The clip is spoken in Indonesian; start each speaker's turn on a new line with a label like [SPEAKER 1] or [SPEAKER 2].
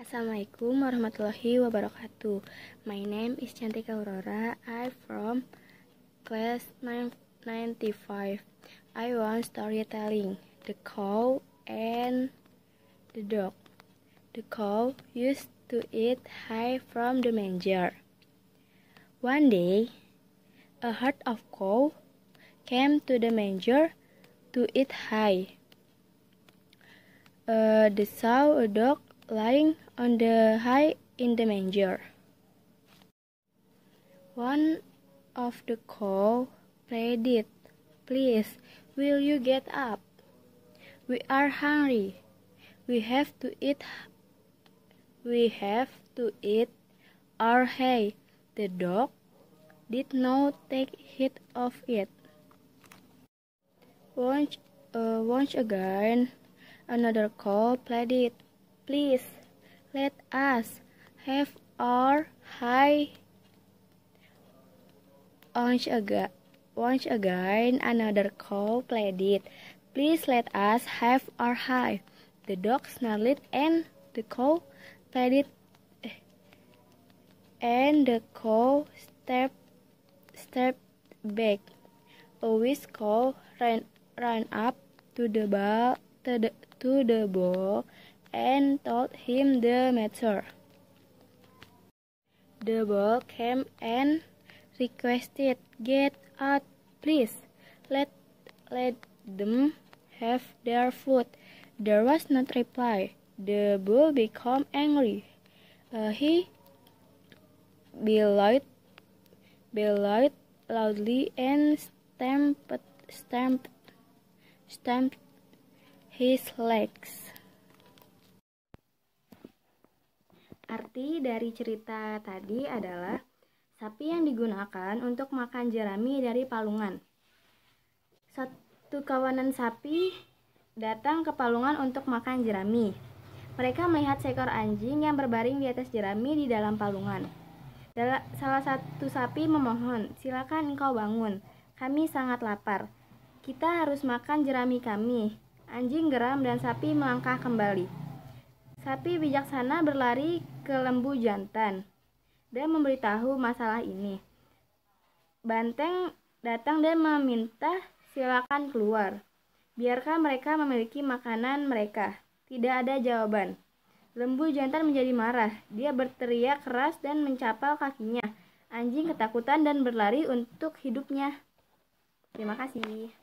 [SPEAKER 1] Assalamualaikum warahmatullahi wabarakatuh. My name is Cantika Aurora. I from class 995. I want storytelling. The cow and the dog. The cow used to eat hay from the manger. One day, a herd of cow came to the manger to eat hay. Uh, they saw a dog lying on the high in the manger. One of the cow pleaded, Please, will you get up? We are hungry. We have to eat. We have to eat our hay. The dog did not take heed of it. Once, uh, once again, another cow pleaded, Please let us have our high once again, once again another cow it. Please let us have our high. The dog snarled and the cow it. and the cow stepped step back. A wise cow ran ran up to the ball to the, to the ball and told him the matter. The boy came and requested, Get out, please. Let, let them have their food. There was no reply. The bull became angry. Uh, he bellowed, bellowed loudly and stamped, stamped, stamped his legs. arti dari cerita tadi adalah sapi yang digunakan untuk makan jerami dari palungan. Satu kawanan sapi datang ke palungan untuk makan jerami. Mereka melihat seekor anjing yang berbaring di atas jerami di dalam palungan. Salah satu sapi memohon, silakan engkau bangun. Kami sangat lapar. Kita harus makan jerami kami. Anjing geram dan sapi melangkah kembali. Sapi bijaksana berlari ke lembu jantan dan memberitahu masalah ini. Banteng datang dan meminta silakan keluar. Biarkan mereka memiliki makanan mereka. Tidak ada jawaban. Lembu jantan menjadi marah. Dia berteriak keras dan mencapal kakinya. Anjing ketakutan dan berlari untuk hidupnya. Terima kasih.